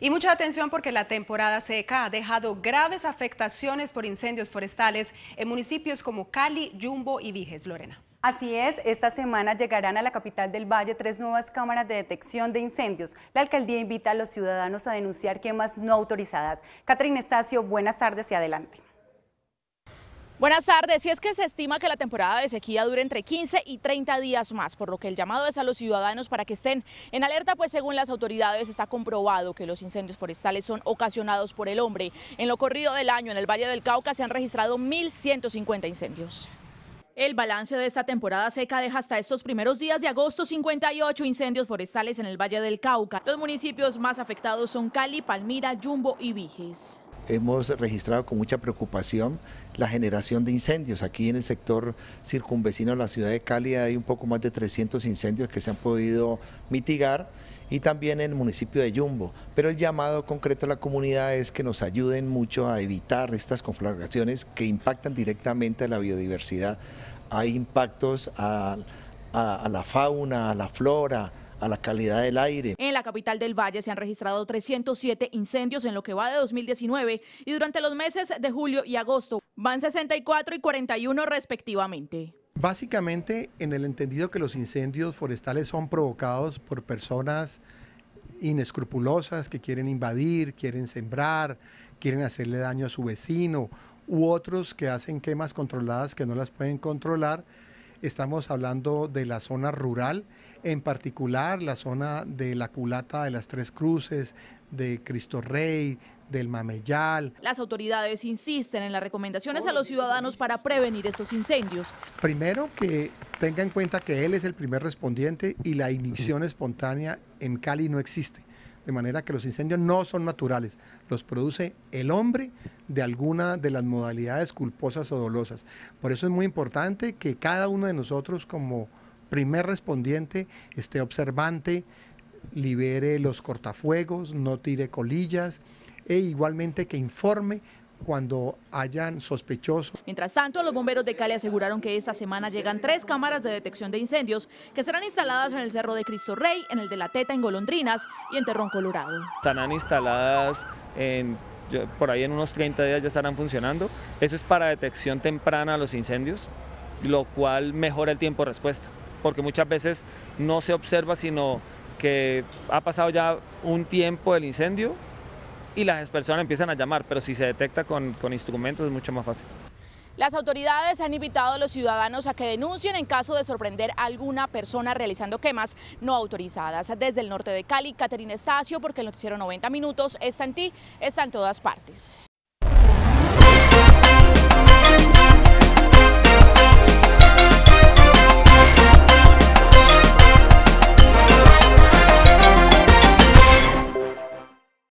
Y mucha atención porque la temporada seca ha dejado graves afectaciones por incendios forestales en municipios como Cali, Yumbo y Viges, Lorena. Así es, esta semana llegarán a la capital del Valle tres nuevas cámaras de detección de incendios. La alcaldía invita a los ciudadanos a denunciar quemas no autorizadas. Catherine Estacio, buenas tardes y adelante. Buenas tardes. si es que se estima que la temporada de sequía dure entre 15 y 30 días más, por lo que el llamado es a los ciudadanos para que estén en alerta, pues según las autoridades está comprobado que los incendios forestales son ocasionados por el hombre. En lo corrido del año en el Valle del Cauca se han registrado 1.150 incendios. El balance de esta temporada seca deja hasta estos primeros días de agosto 58 incendios forestales en el Valle del Cauca. Los municipios más afectados son Cali, Palmira, Yumbo y Viges hemos registrado con mucha preocupación la generación de incendios. Aquí en el sector circunvecino de la ciudad de Cali hay un poco más de 300 incendios que se han podido mitigar y también en el municipio de Yumbo. Pero el llamado concreto a la comunidad es que nos ayuden mucho a evitar estas conflagraciones que impactan directamente a la biodiversidad. Hay impactos a la fauna, a la flora, a la calidad del aire. En la capital del Valle se han registrado 307 incendios en lo que va de 2019 y durante los meses de julio y agosto van 64 y 41 respectivamente. Básicamente en el entendido que los incendios forestales son provocados por personas inescrupulosas que quieren invadir, quieren sembrar, quieren hacerle daño a su vecino u otros que hacen quemas controladas que no las pueden controlar. Estamos hablando de la zona rural en particular la zona de la culata de las Tres Cruces, de Cristo Rey, del Mameyal. Las autoridades insisten en las recomendaciones a los ciudadanos para prevenir estos incendios. Primero que tenga en cuenta que él es el primer respondiente y la ignición espontánea en Cali no existe. De manera que los incendios no son naturales, los produce el hombre de alguna de las modalidades culposas o dolosas. Por eso es muy importante que cada uno de nosotros como primer respondiente esté observante, libere los cortafuegos, no tire colillas e igualmente que informe cuando hayan sospechosos. Mientras tanto, los bomberos de Cali aseguraron que esta semana llegan tres cámaras de detección de incendios que serán instaladas en el Cerro de Cristo Rey, en el de La Teta, en Golondrinas y en Terrón, Colorado. Estarán instaladas en por ahí en unos 30 días ya estarán funcionando. Eso es para detección temprana de los incendios, lo cual mejora el tiempo de respuesta porque muchas veces no se observa, sino que ha pasado ya un tiempo del incendio y las personas empiezan a llamar, pero si se detecta con, con instrumentos es mucho más fácil. Las autoridades han invitado a los ciudadanos a que denuncien en caso de sorprender a alguna persona realizando quemas no autorizadas. Desde el norte de Cali, Caterina Estacio, porque el noticiero 90 Minutos está en ti, está en todas partes.